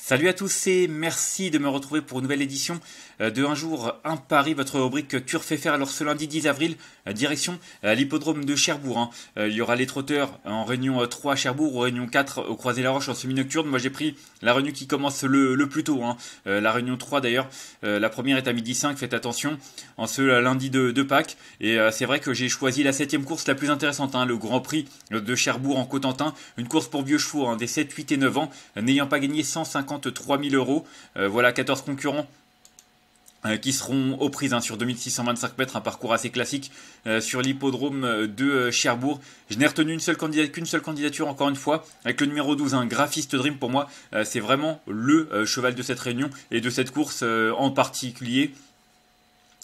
Salut à tous et merci de me retrouver pour une nouvelle édition euh, de Un jour, un Paris, votre rubrique Cure fait faire. Alors ce lundi 10 avril, euh, direction euh, l'hippodrome de Cherbourg. Hein. Il y aura les trotteurs en réunion 3 à Cherbourg, ou réunion 4 au Croisé-la-Roche en semi-nocturne. Moi j'ai pris la réunion qui commence le, plus tôt, hein. la réunion 3 d'ailleurs. La première est à midi 5, faites attention, en ce lundi de, de Pâques. Et c'est vrai que j'ai choisi la septième course la plus intéressante, hein, le Grand Prix de Cherbourg en Cotentin. Une course pour vieux chevaux, des 7, 8 et 9 ans, n'ayant pas gagné 150 53 000 euros. Euh, voilà 14 concurrents euh, qui seront aux prises hein, sur 2625 mètres, un parcours assez classique euh, sur l'hippodrome de Cherbourg. Je n'ai retenu qu'une seule candidature encore une fois, avec le numéro 12, un graphiste Dream pour moi, c'est vraiment le cheval de cette réunion et de cette course en particulier.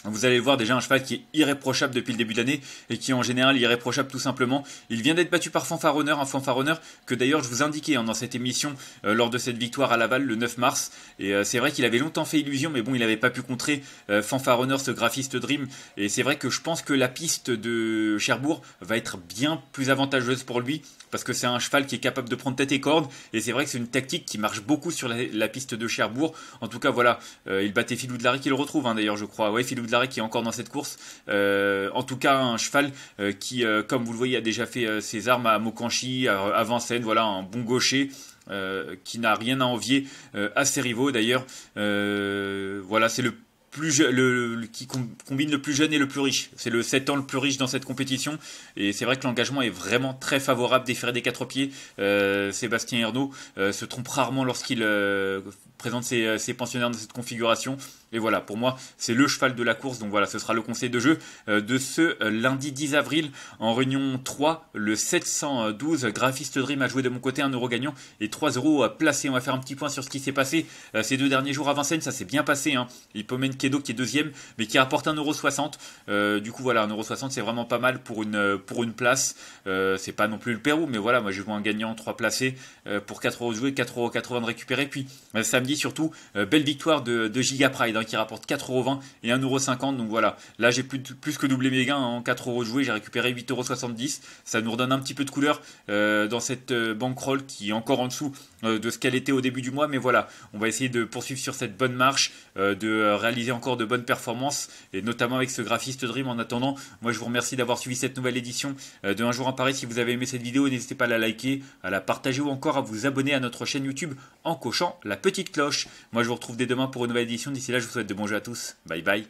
Vous allez voir déjà un cheval qui est irréprochable depuis le début d'année et qui en général irréprochable tout simplement. Il vient d'être battu par Fanfaronneur, un Fanfaronneur que d'ailleurs je vous indiquais hein, dans cette émission euh, lors de cette victoire à Laval le 9 mars. Et euh, c'est vrai qu'il avait longtemps fait illusion, mais bon, il n'avait pas pu contrer euh, Fanfaronneur, ce graphiste Dream. Et c'est vrai que je pense que la piste de Cherbourg va être bien plus avantageuse pour lui parce que c'est un cheval qui est capable de prendre tête et corde. Et c'est vrai que c'est une tactique qui marche beaucoup sur la, piste de Cherbourg. En tout cas, voilà, euh, il battait Filou de Larry qui le retrouve hein, d'ailleurs, je crois. Ouais, qui est encore dans cette course. Euh, en tout cas, un cheval euh, qui, euh, comme vous le voyez, a déjà fait ses armes à Mokanchi, avant scène voilà, un bon gaucher. qui n'a rien à envier à ses rivaux d'ailleurs. voilà, c'est le le, qui combine le plus jeune et le plus riche. C'est le 7 ans le plus riche dans cette compétition. Et c'est vrai que l'engagement est vraiment très favorable des des quatre pieds. Euh, Sébastien Ernaud euh, se trompe rarement lorsqu'il euh, présente ses, pensionnaires dans cette configuration. Et voilà, pour moi, c'est le cheval de la course. Donc voilà, ce sera le conseil de jeu de ce lundi 10 avril en réunion 3, le 712. Graphiste Dream a joué de mon côté un euro gagnant et 3 euros placés. On va faire un petit point sur ce qui s'est passé ces deux derniers jours à Vincennes. Ça s'est bien passé. Hein. Hippomen qui est deuxième, mais qui rapporte 1,60€. Euh, du coup, voilà, 1,60€, c'est vraiment pas mal pour une, euh, pour une place. Euh, c'est pas non plus le Pérou, mais voilà, moi je vois un gagnant, 3 placés pour 4€ joués, 4,80€ de récupérer. Puis samedi, surtout, belle victoire de, Giga Pride hein, qui rapporte 4,20€ et 1,50€. Donc voilà, là j'ai plus, plus que doublé mes gains hein. en 4€ joué, j'ai récupéré 8,70€. Ça nous redonne un petit peu de couleur dans cette bankroll qui est encore en dessous de ce qu'elle était au début du mois. Mais voilà, on va essayer de poursuivre sur cette bonne marche, de réaliser encore de bonnes performances, et notamment avec ce graphiste Dream. En attendant, moi je vous remercie d'avoir suivi cette nouvelle édition euh, de Un jour en Paris. Si vous avez aimé cette vidéo, n'hésitez pas à la liker, à la partager ou encore à vous abonner à notre chaîne YouTube en cochant la petite cloche. Moi je vous retrouve dès demain pour une nouvelle édition. D'ici là, je vous souhaite de bons jeux à tous. Bye bye.